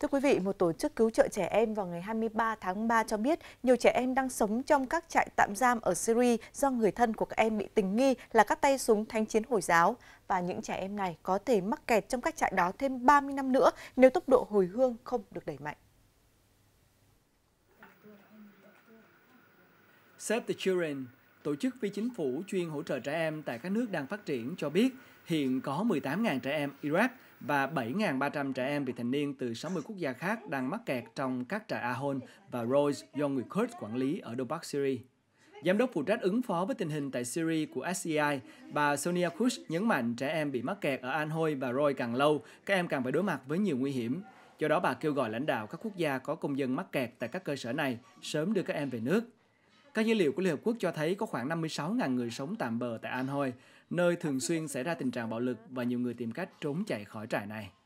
Thưa quý vị, một tổ chức cứu trợ trẻ em vào ngày 23 tháng 3 cho biết nhiều trẻ em đang sống trong các trại tạm giam ở Syria do người thân của các em bị tình nghi là các tay súng thánh chiến Hồi giáo. Và những trẻ em này có thể mắc kẹt trong các trại đó thêm 30 năm nữa nếu tốc độ hồi hương không được đẩy mạnh. Save the Children Tổ chức phi chính phủ chuyên hỗ trợ trẻ em tại các nước đang phát triển cho biết hiện có 18.000 trẻ em Iraq và 7.300 trẻ em vị thành niên từ 60 quốc gia khác đang mắc kẹt trong các trại Ahol và Rose do người Kurd quản lý ở Đông Bắc Syria. Giám đốc phụ trách ứng phó với tình hình tại Syria của SCI, bà Sonia Kush nhấn mạnh trẻ em bị mắc kẹt ở An và Roy càng lâu, các em càng phải đối mặt với nhiều nguy hiểm. Do đó bà kêu gọi lãnh đạo các quốc gia có công dân mắc kẹt tại các cơ sở này sớm đưa các em về nước. Các dữ liệu của Liên Hợp Quốc cho thấy có khoảng 56.000 người sống tạm bờ tại An nơi thường xuyên xảy ra tình trạng bạo lực và nhiều người tìm cách trốn chạy khỏi trại này.